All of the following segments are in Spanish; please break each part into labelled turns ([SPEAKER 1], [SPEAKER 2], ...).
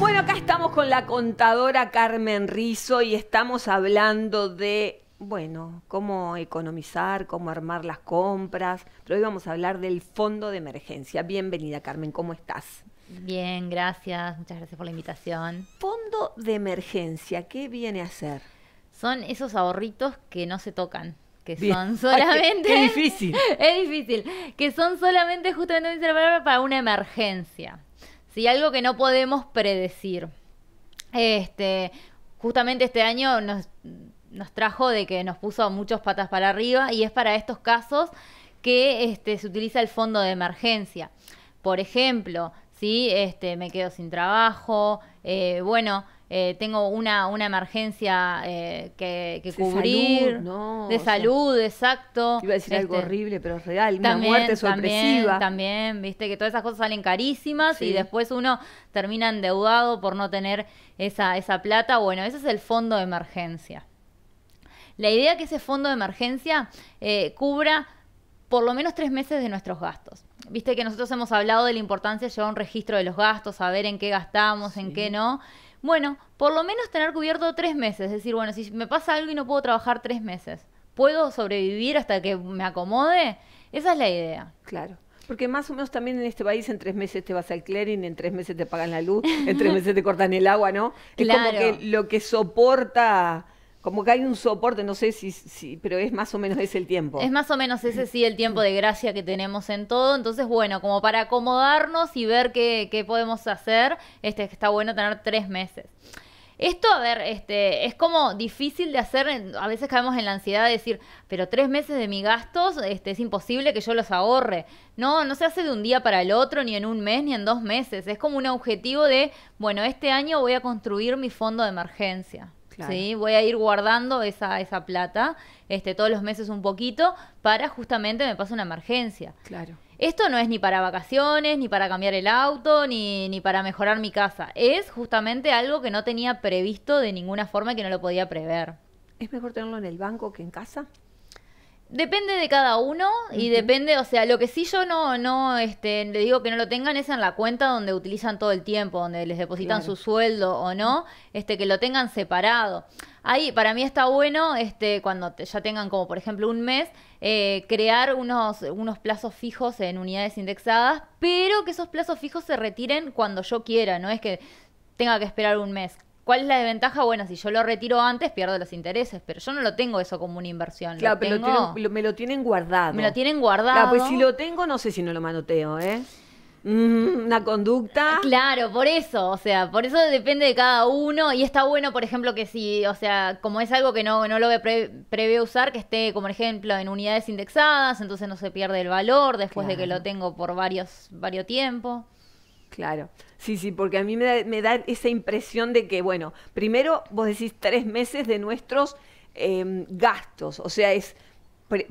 [SPEAKER 1] Bueno, acá estamos con la contadora Carmen Rizo y estamos hablando de, bueno, cómo economizar, cómo armar las compras, pero hoy vamos a hablar del fondo de emergencia. Bienvenida Carmen, ¿cómo
[SPEAKER 2] estás? Bien, gracias, muchas gracias por la invitación. Fondo de emergencia, ¿qué viene a ser? Son esos ahorritos que no se tocan que son solamente. qué, difícil. es difícil. Que son solamente, justamente dice para una emergencia. ¿sí? Algo que no podemos predecir. Este, justamente este año nos, trajo de que nos puso muchos patas para arriba y es para estos casos que este, se utiliza el fondo de emergencia. Por ejemplo, si este, me quedo sin trabajo, eh, bueno, eh, tengo una, emergencia eh, que, cubrir. de salud, exacto. Iba a decir algo este, horrible, pero real, una también, muerte sorpresiva. También, viste, que todas esas cosas salen carísimas y después uno termina endeudado por no tener esa, plata. Bueno, ese es el fondo de emergencia. La idea es que ese fondo de emergencia eh, cubra por lo menos tres meses de nuestros gastos viste que nosotros hemos hablado de la importancia de llevar un registro de los gastos, saber en qué gastamos, en qué no. Bueno, por lo menos tener cubierto tres meses. Es decir, bueno, si me pasa algo y no puedo trabajar tres meses, ¿puedo sobrevivir hasta que me acomode? Esa es la idea. Claro. Porque más o menos también en este país en tres meses
[SPEAKER 1] te vas al clearing, en tres meses te pagan la luz, en tres meses te cortan el agua, ¿no? Claro. Es como que lo que soporta como que hay un soporte, no sé si, pero es más o menos ese el tiempo. Es
[SPEAKER 2] más o menos ese sí el tiempo de gracia que tenemos en todo. Entonces, bueno, como para acomodarnos y ver qué, qué podemos hacer, este, está bueno tener tres meses. Esto, a ver, este, es como difícil de hacer, a veces caemos en la ansiedad de decir, pero tres meses de mis gastos, este, es imposible que yo los ahorre. No, no se hace de un día para el otro, ni en un mes, ni en dos meses. Es como un objetivo de, bueno, este año voy a construir mi fondo de emergencia. ¿sí? Voy a ir guardando esa, esa plata este, todos los meses un poquito para justamente me pase una emergencia. Claro. Esto no es ni para vacaciones, ni para cambiar el auto, ni, ni para mejorar mi casa. Es justamente algo que no tenía previsto de ninguna forma y que no lo podía prever. ¿Es mejor tenerlo en el banco que en casa? Depende de cada uno y depende, o sea, lo que sí yo no, no, este, le digo que no lo tengan es en la cuenta donde utilizan todo el tiempo, donde les depositan su sueldo o no, este, que lo tengan separado. Ahí, para mí está bueno, este, cuando ya tengan como por ejemplo un mes, eh, crear unos, unos plazos fijos en unidades indexadas, pero que esos plazos fijos se retiren cuando yo quiera, no es que tenga que esperar un mes. ¿Cuál es la desventaja? Bueno, si yo lo retiro antes, pierdo los intereses, pero yo no lo tengo eso como una inversión. Claro, pero me lo tienen guardado. Me lo tienen guardado. Claro, pues si lo tengo, no sé si no lo manoteo, ¿eh? una conducta. Ah, claro, por eso, o sea, por eso depende de cada uno y está bueno, por ejemplo, que si, o sea, como es algo que no, no lo prevé usar, que esté, como ejemplo, en unidades indexadas, entonces no se pierde el valor después de que lo tengo por varios, varios tiempos.
[SPEAKER 1] Claro, sí, sí, porque a mí me da, esa impresión de que, bueno, primero vos decís tres meses de nuestros em, gastos, o sea, es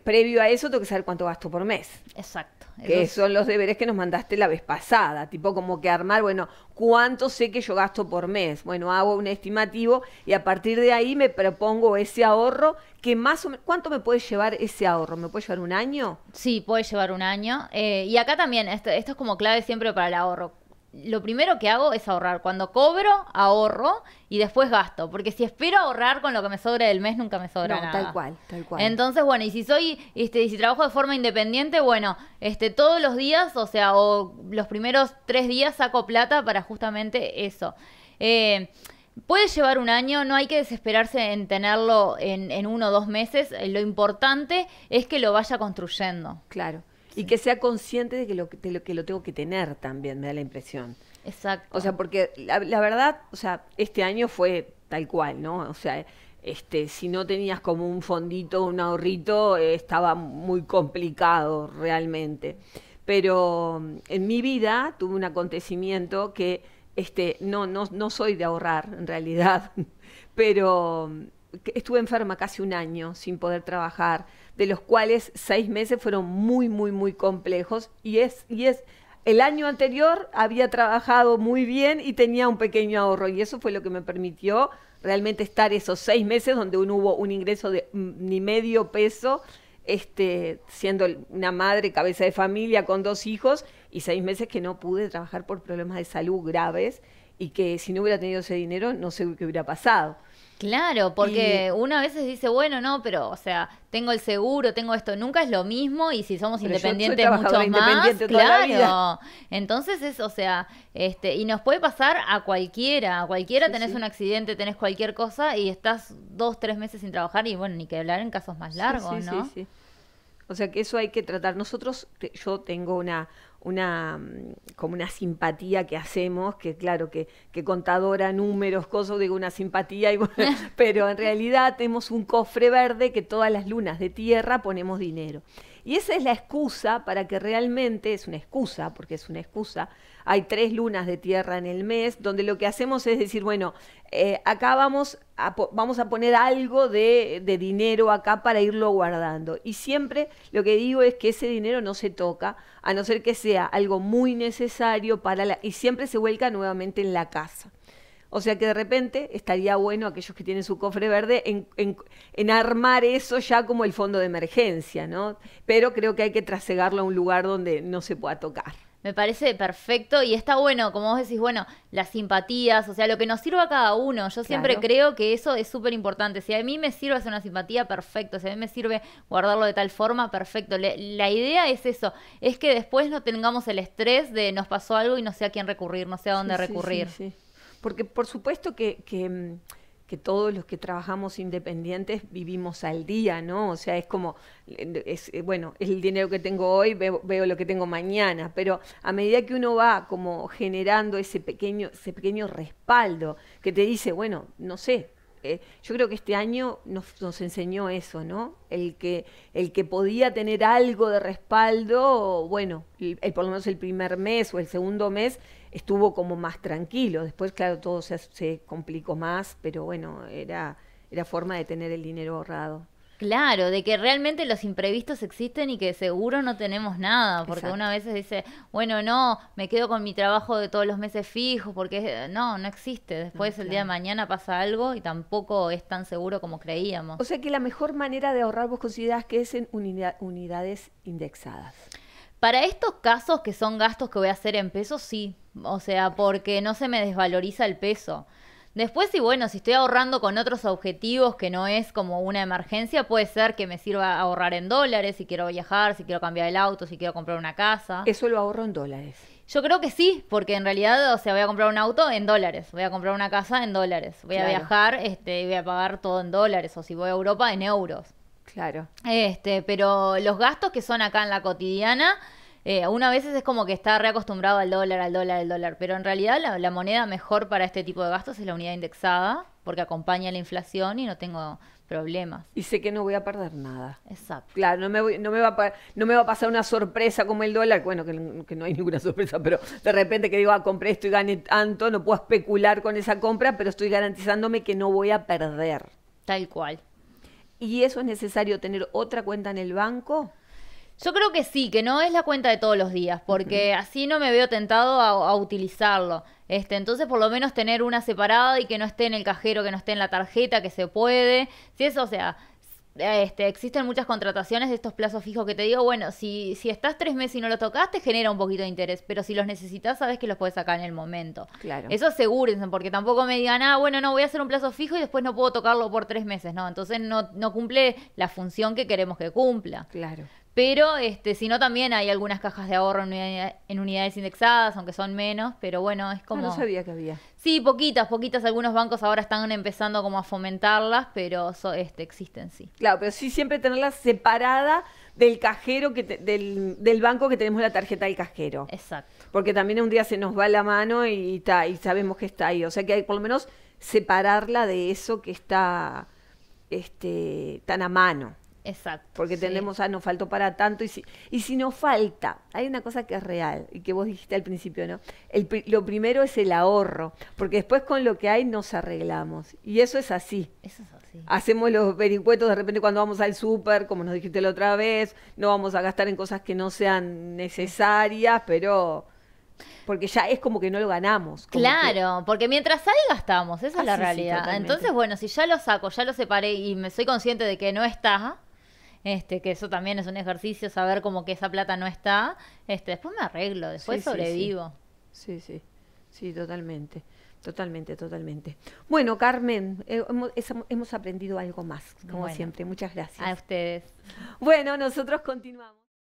[SPEAKER 1] previo a eso tengo que saber cuánto gasto por mes. Exacto. Que son los deberes que nos mandaste la vez pasada, tipo como que armar, bueno, cuánto sé que yo gasto por mes. Bueno, hago un estimativo y a partir de ahí me propongo ese ahorro que más o menos, ¿cuánto me puede llevar ese ahorro? ¿Me puede
[SPEAKER 2] llevar un año? Sí, puede llevar un año. Eh, y acá también, esto es como clave siempre para el ahorro lo primero que hago es ahorrar. Cuando cobro, ahorro y después gasto. Porque si espero ahorrar con lo que me sobra del mes, nunca me sobra Tal cual, tal cual. Entonces, bueno, y si soy, este, si trabajo de forma independiente, bueno, este, todos los días, o sea, o los primeros tres días saco plata para justamente eso. Eh, puede llevar un año, no hay que desesperarse en tenerlo en uno o dos meses. Eh, lo importante es que lo vaya construyendo. Claro.
[SPEAKER 1] Y que sea consciente de que lo, que lo tengo que tener también, me da la impresión. Exacto. O sea, porque la, verdad, o sea, este año fue tal cual, ¿no? O sea, este, si no tenías como un fondito, un ahorrito, estaba muy complicado realmente. Pero mm, en mi vida tuve un acontecimiento que este, no, no, no soy de ahorrar en realidad, pero mm, estuve enferma casi un año sin poder trabajar, de los cuales seis meses fueron muy, muy, muy complejos. Y es, y es, el año anterior había trabajado muy bien y tenía un pequeño ahorro. Y eso fue lo que me permitió realmente estar esos seis meses donde uno hubo un ingreso de mm, ni medio peso. Este, siendo una madre, cabeza de familia con dos hijos, y seis meses que no pude trabajar por problemas de salud graves, y que si no hubiera tenido ese dinero, no sé qué hubiera pasado.
[SPEAKER 2] Claro, porque una a veces dice, bueno, no, pero, o sea, tengo el seguro, tengo esto, nunca es lo mismo y si somos independientes mucho más, claro. Entonces es, o sea, este, y nos puede pasar a cualquiera, a cualquiera tenés un accidente, tenés cualquier cosa y estás dos, tres meses sin trabajar y bueno, ni que hablar en casos más largos, ¿no?
[SPEAKER 1] O sea que eso hay que tratar. Nosotros, yo tengo una, una mm, como una simpatía que hacemos, que claro, que, contadora, números, cosas, digo una simpatía, pero en realidad tenemos un cofre verde que todas las lunas de tierra ponemos dinero. Y esa es la excusa para que realmente, es una excusa, porque es una excusa, hay tres lunas de tierra en el mes, donde lo que hacemos es decir, bueno, eh, acá vamos a, vamos a poner algo de, de dinero acá para irlo guardando. Y siempre lo que digo es que ese dinero no se toca, a no ser que sea algo muy necesario para la... Y siempre se vuelca nuevamente en la casa. O sea que de repente estaría bueno aquellos que tienen su cofre verde en, armar eso ya como el fondo de emergencia, ¿no? Pero creo que hay que trasegarlo a un lugar donde no se pueda tocar.
[SPEAKER 2] Me parece perfecto y está bueno, como vos decís, bueno, las simpatías, o sea, lo que nos sirva a cada uno. Yo siempre creo que eso es súper importante. Si a mí me sirve hacer una simpatía, perfecto. Si a mí me sirve guardarlo de tal forma, perfecto. la idea es eso, es que después no tengamos el estrés de nos pasó algo y no sé a quién recurrir, no sé a dónde recurrir.
[SPEAKER 1] Porque por supuesto que, mm, que, todos los que trabajamos independientes vivimos al día, ¿no? O sea, es como, eh, es, eh, bueno, es el dinero que tengo hoy, veo, lo que tengo mañana, pero a medida que uno va como generando ese pequeño, ese pequeño respaldo que te dice, bueno, no sé, eh, yo creo que este año nos, nos, enseñó eso, ¿no? El que, el que podía tener algo de respaldo, bueno, el, por lo menos el primer mes o el segundo mes, estuvo como más tranquilo. Después, claro, todo se, complicó más, pero bueno, era, era forma de tener el dinero ahorrado.
[SPEAKER 2] Claro, de que realmente los imprevistos existen y que seguro no tenemos nada, porque una vez dice, bueno, no, me quedo con mi trabajo de todos los meses fijos, porque no, no existe. Después el día de mañana pasa algo y tampoco es tan seguro como creíamos. O
[SPEAKER 1] sea que la mejor manera de ahorrar vos considerás que es en unidades
[SPEAKER 2] indexadas. Para estos casos que son gastos que voy a hacer en pesos, sí, o sea, porque no se me desvaloriza el peso. Después, y bueno, si estoy ahorrando con otros objetivos que no es como una emergencia, puede ser que me sirva ahorrar en dólares, si quiero viajar, si quiero cambiar el auto, si quiero comprar una casa. ¿Eso lo ahorro en dólares? Yo creo que sí, porque en realidad, o sea, voy a comprar un auto en dólares, voy a comprar una casa en dólares, voy a viajar, este, voy a pagar todo en dólares, o si voy a Europa, en euros. Claro. Este, pero los gastos que son acá en la cotidiana, eh, a veces es como que está reacostumbrado al dólar, al dólar, al dólar, pero en realidad la, moneda mejor para este tipo de gastos es la unidad indexada, porque acompaña la inflación y no tengo problemas. Y sé que no voy a perder nada. Exacto. Claro, no me, voy, no
[SPEAKER 1] me, va, a, no me va a pasar una sorpresa como el dólar, bueno, que, no hay ninguna sorpresa, pero de repente que digo, ah, compré esto y gané tanto, no puedo especular con esa compra, pero estoy garantizándome que no voy a
[SPEAKER 2] perder. Tal cual. ¿Y eso es necesario tener otra cuenta en el banco? Yo creo que sí, que no es la cuenta de todos los días, porque así no me veo tentado a, utilizarlo. Este, entonces, por lo menos tener una separada y que no esté en el cajero, que no esté en la tarjeta, que se puede. Si eso, o sea, este, existen muchas contrataciones de estos plazos fijos que te digo, bueno, si, si estás tres meses y no lo tocas, te genera un poquito de interés, pero si los necesitas, sabes que los puedes sacar en el momento. Claro. Eso asegúrense, porque tampoco me digan, ah, bueno, no, voy a hacer un plazo fijo y después no puedo tocarlo por tres meses, no, entonces no, no cumple la función que queremos que cumpla. Claro. Pero este, si no, también hay algunas cajas de ahorro en, unidades indexadas, aunque son menos, pero bueno, es ah, como... No, sabía que había. Sí, poquitas, poquitas. Algunos bancos ahora están empezando como a fomentarlas, pero este, existen, sí.
[SPEAKER 1] Claro, pero sí siempre tenerla separada del cajero, que del, banco que tenemos la tarjeta del cajero. Exacto. Porque también un día se nos va la mano y, y sabemos que está ahí. O sea que hay por lo menos separarla de eso que está este, tan a mano. Exacto. Porque tenemos, tendemos a ah, nos faltó para tanto. Y si, y si nos falta, hay una cosa que es real y que vos dijiste al principio, ¿no? lo primero es el ahorro, porque después con lo que hay nos arreglamos. Y eso es así. Eso es así. Hacemos los pericuetos de repente cuando vamos al súper, como nos dijiste la otra vez, no vamos a gastar en cosas que no sean necesarias, pero porque ya es
[SPEAKER 2] como que no lo ganamos. Claro, porque mientras hay gastamos, esa es la ah, realidad. Entonces, bueno, si ya lo saco, ya lo separé y me soy consciente de que no está, este, que eso también es un ejercicio, saber como que esa plata no está. Este, después me arreglo, después sobrevivo. Sí,
[SPEAKER 1] sí, sí, totalmente. Totalmente, totalmente.
[SPEAKER 2] Bueno, Carmen, eh,
[SPEAKER 1] hemos, aprendido algo más, como siempre. Muchas gracias. A ustedes. Bueno, nosotros continuamos.